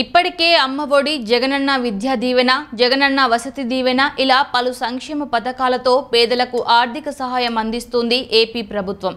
ఇప్పటికే అమ్మఒడి జగనన్న విద్యా దీవెన జగనన్న వసతి దీవెన ఇలా పలు సంక్షేమ పథకాలతో పేదలకు ఆర్థిక సహాయం అందిస్తుంది ఏపీ ప్రభుత్వం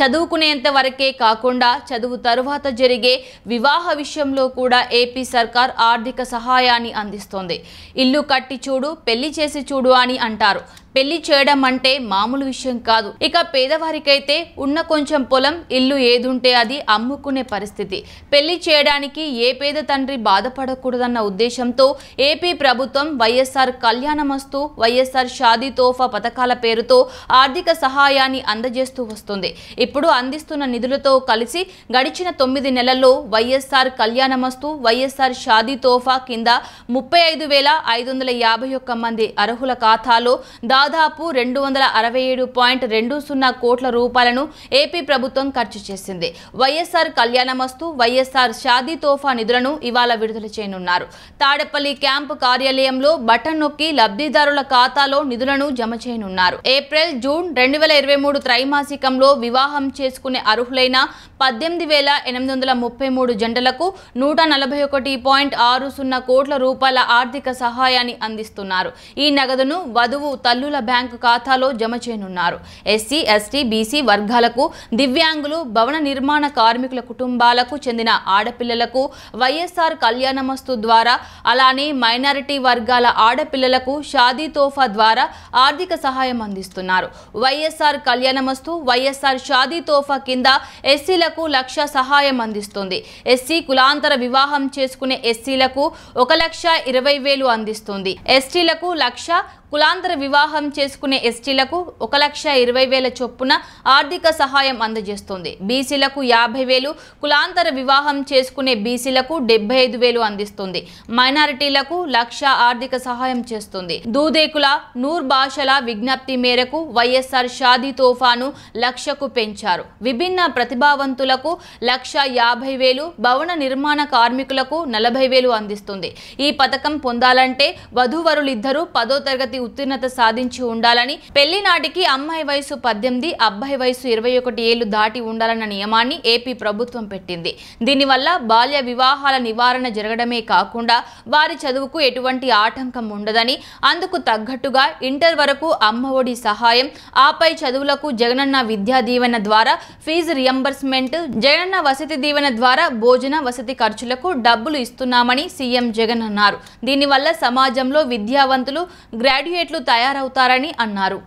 చదువుకునేంత వరకే కాకుండా చదువు తరువాత జరిగే వివాహ విషయంలో కూడా ఏపీ సర్కార్ ఆర్థిక సహాయాన్ని అందిస్తోంది ఇల్లు కట్టి చూడు పెళ్లి చేసి చూడు అని అంటారు పెళ్లి చేయడం అంటే మామూలు విషయం కాదు ఇక పేదవారికైతే ఉన్న కొంచెం పొలం ఇల్లు ఏదుంటే అది అమ్ముకునే పరిస్థితి పెళ్లి చేయడానికి ఏ పేద తండ్రి బాధపడకూడదన్న ఉద్దేశంతో ఏపీ ప్రభుత్వం వైఎస్ఆర్ కళ్యాణమస్తు వైఎస్ఆర్ షాదీ తోఫా పథకాల పేరుతో ఆర్థిక సహాయాన్ని అందజేస్తూ వస్తుంది ఇప్పుడు అందిస్తున్న నిధులతో కలిసి గడిచిన తొమ్మిది నెలల్లో వైఎస్ఆర్ కళ్యాణమస్తు వైఎస్ఆర్ షాదీ తోఫా కింద ముప్పై ఐదు వేల ఐదు వందల యాభై ఒక్క మంది అర్హుల ఖాతాలో దాదాపు రెండు వందల అరవై ఏడు పాయింట్ రెండు సున్నా కోట్ల రూపాయలను ఏపీ ప్రభుత్వం ఖర్చు చేసింది వైఎస్ఆర్ కళ్యాణమస్తు వైఎస్ఆర్ షాదీ తోఫా నిధులను ఇవాళ పత్రాల విడుదల చేయనున్నారు తాడేపల్లి క్యాంపు కార్యాలయంలో బటన్ నొక్కి లబ్ధిదారుల ఖాతాలో నిధులను జమ చేయనున్నారు ఏప్రిల్ జూన్ రెండు వేల ఇరవై మూడు త్రైమాసికంలో వివాహం చేసుకునే అర్హులైన పద్దెనిమిది వేల ఎనిమిది వందల ముప్పై మూడు జంటలకు నూట నలభై ఒకటి పాయింట్ ఆరు సున్నా కోట్ల రూపాయల ఆర్థిక సహాయాన్ని అందిస్తున్నారు ఈ నగదును వధువు తల్లుల బ్యాంకు ఖాతాలో జమ చేయనున్నారు ఎస్సీ ఎస్టీ బీసీ వర్గాలకు దివ్యాంగులు భవన నిర్మాణ కార్మికుల కుటుంబాలకు చెందిన ఆడపిల్లలకు వైఎస్ఆర్ కళ్యాణమస్తు ద్వారా అలానే మైనారిటీ వర్గాల ఆడపిల్లలకు షాదీ తోఫా ద్వారా ఆర్థిక సహాయం అందిస్తున్నారు వైఎస్ఆర్ కళ్యాణమస్తు వైఎస్ఆర్ షాదీ తోఫా కింద ఎస్సీలకు లక్ష సహాయం అందిస్తుంది ఎస్సీ కులాంతర వివాహం చేసుకునే ఎస్సీలకు ఒక లక్ష ఇరవై వేలు అందిస్తుంది ఎస్టీలకు లక్ష కులాంతర వివాహం చేసుకునే ఎస్టీలకు ఒక లక్ష ఇరవై వేల చొప్పున ఆర్థిక సహాయం అందజేస్తుంది బీసీలకు యాభై వేలు కులాంతర వివాహం చేసుకునే బీసీలకు డెబ్బై ఐదు వేలు అందిస్తుంది మైనారిటీలకు లక్ష ఆర్థిక సహాయం చేస్తుంది దూదేకుల నూర్ భాషల విజ్ఞప్తి మేరకు వైఎస్ఆర్ షాదీ తోఫాను లక్షకు పెంచారు విభిన్న ప్రతిభావంతులకు లక్ష యాభై వేలు భవన నిర్మాణ కార్మికులకు నలభై వేలు అందిస్తుంది ఈ పథకం పొందాలంటే వధూవరులిద్దరూ పదో తరగతి ఉత్తీర్ణత సాధించి ఉండాలని పెళ్లి నాటికి అమ్మాయి వయసు పద్దెనిమిది అబ్బాయి వయసు ఇరవై ఒకటి ఏళ్లు దాటి ఉండాలన్న నియమాన్ని ఏపీ ప్రభుత్వం పెట్టింది దీనివల్ల బాల్య వివాహాల నివారణ విచారణ జరగడమే కాకుండా వారి చదువుకు ఎటువంటి ఆటంకం ఉండదని అందుకు తగ్గట్టుగా ఇంటర్ వరకు అమ్మ ఒడి సహాయం ఆపై చదువులకు జగనన్న విద్యా దీవెన ద్వారా ఫీజు రియంబర్స్మెంట్ జగనన్న వసతి దీవెన ద్వారా భోజన వసతి ఖర్చులకు డబ్బులు ఇస్తున్నామని సీఎం జగన్ అన్నారు దీనివల్ల సమాజంలో విద్యావంతులు గ్రాడ్యుయేట్లు తయారవుతారని అన్నారు